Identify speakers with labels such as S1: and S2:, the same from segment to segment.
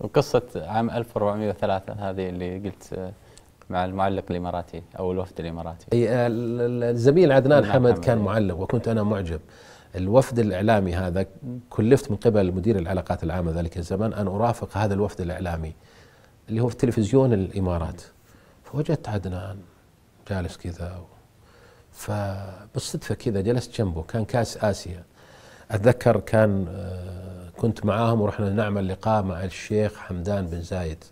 S1: وقصة عام 1403 هذه اللي قلت آه، مع المعلق الاماراتي او الوفد الاماراتي آه، الزميل عدنان نعم، حمد, حمد نعم. كان معلق وكنت انا معجب الوفد الاعلامي هذا كلفت من قبل مدير العلاقات العامه ذلك الزمان ان ارافق هذا الوفد الاعلامي اللي هو في تلفزيون الامارات فوجدت عدنان جالس كذا فبالصدفه كذا جلست جنبه كان كاس اسيا اتذكر كان آه، كنت معاهم ورحنا نعمل لقاء مع الشيخ حمدان بن زايد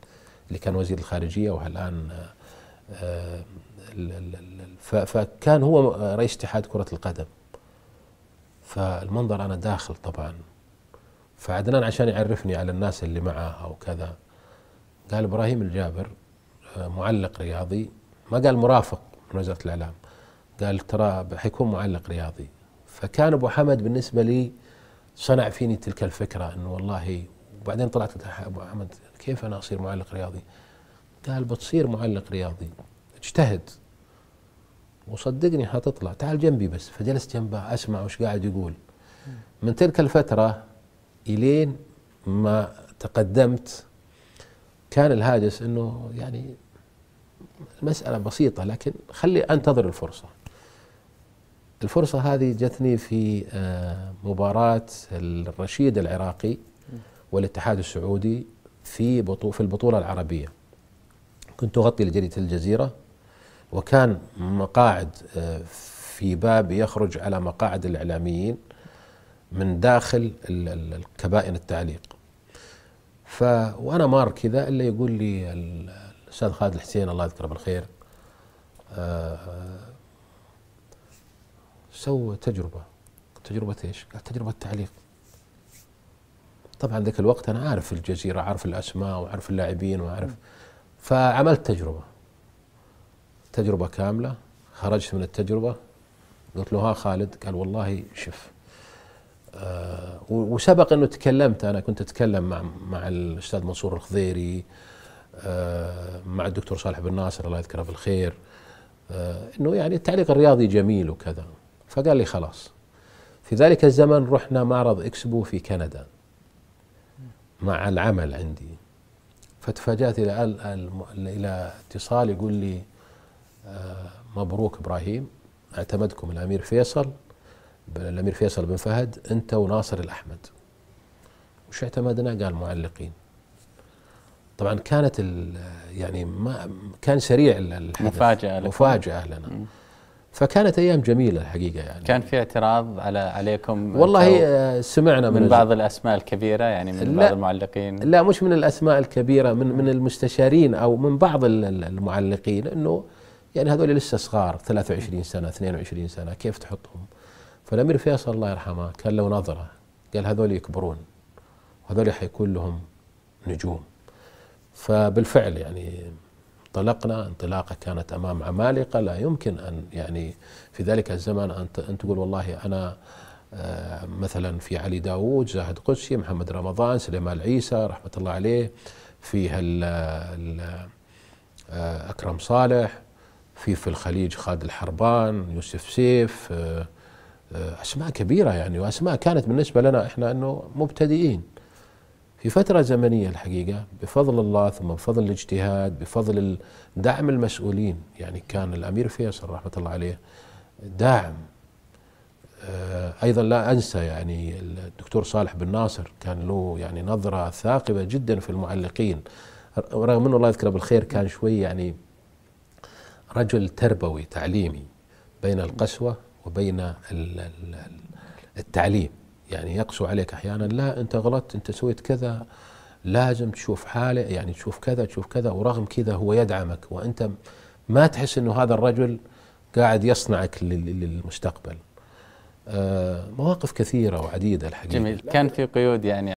S1: اللي كان وزير الخارجيه والان آه، فكان هو رئيس اتحاد كره القدم فالمنظر انا داخل طبعا فعدنان عشان يعرفني على الناس اللي معاه وكذا قال ابراهيم الجابر آه، معلق رياضي ما قال مرافق من وزاره الاعلام قال ترى حيكون معلق رياضي فكان ابو حمد بالنسبه لي صنع فيني تلك الفكره انه والله وبعدين طلعت قلت ابو احمد كيف انا اصير معلق رياضي؟ قال بتصير معلق رياضي اجتهد وصدقني حتطلع تعال جنبي بس فجلست جنبه اسمع وش قاعد يقول من تلك الفتره الين ما تقدمت كان الهاجس انه يعني مساله بسيطه لكن خلي انتظر الفرصه الفرصة هذه جتني في آه، مباراة الرشيد العراقي والاتحاد السعودي في في البطولة العربية كنت أغطي لجريدة الجزيرة وكان مقاعد آه، في باب يخرج على مقاعد الإعلاميين من داخل الكبائن التعليق ف وانا مار كذا الا يقول لي الاستاذ خالد الحسين الله يذكره بالخير آه، سوى تجربه تجربه ايش؟ قال تجربه تعليق طبعا ذاك الوقت انا عارف الجزيره عارف الاسماء وعارف اللاعبين وعارف فعملت تجربه تجربه كامله خرجت من التجربه قلت له ها خالد قال والله شف آه وسبق انه تكلمت انا كنت اتكلم مع مع الاستاذ منصور الخضيري آه مع الدكتور صالح بن ناصر الله يذكره بالخير آه انه يعني التعليق الرياضي جميل وكذا فقال لي خلاص في ذلك الزمن رحنا معرض اكسبو في كندا مع العمل عندي فتفاجأت إلى إلى اتصال يقول لي آه، مبروك إبراهيم اعتمدكم الأمير فيصل الأمير فيصل بن فهد أنت وناصر الأحمد وش اعتمدنا قال معلقين طبعا كانت يعني ما كان سريع الحدث مفاجأة مفاجأة لنا فكانت ايام جميله الحقيقه يعني كان في اعتراض على عليكم والله آه، سمعنا من, من بعض الاسماء الكبيره يعني من بعض المعلقين لا مش من الاسماء الكبيره من من المستشارين او من بعض المعلقين انه يعني هذول لسه صغار 23 سنه 22 سنه كيف تحطهم؟ فالامير فيصل الله يرحمه كان له نظره قال هذول يكبرون وهذول حيكون لهم نجوم فبالفعل يعني انطلقنا انطلاقة كانت أمام عمالقة لا يمكن أن يعني في ذلك الزمن أن تقول والله أنا آه، مثلا في علي داوود زاهد قدسي محمد رمضان سليمان العيسى رحمة الله عليه في ال ال آه، أكرم صالح في في الخليج خالد الحربان يوسف سيف آه، أسماء كبيرة يعني وأسماء كانت بالنسبة لنا إحنا أنه مبتدئين في فترة زمنية الحقيقة بفضل الله ثم بفضل الاجتهاد بفضل دعم المسؤولين يعني كان الأمير فيصل رحمة الله عليه داعم آه، ايضا لا انسى يعني الدكتور صالح بن ناصر كان له يعني نظره ثاقبه جدا في المعلقين رغم انه الله يذكره بالخير كان شوي يعني رجل تربوي تعليمي بين القسوه وبين التعليم يعني يقسو عليك احيانا لا انت غلطت انت سويت كذا لازم تشوف حاله يعني تشوف كذا تشوف كذا ورغم كذا هو يدعمك وانت ما تحس انه هذا الرجل قاعد يصنعك للمستقبل آه، مواقف كثيره وعديده الحقيقه جميل كان في قيود يعني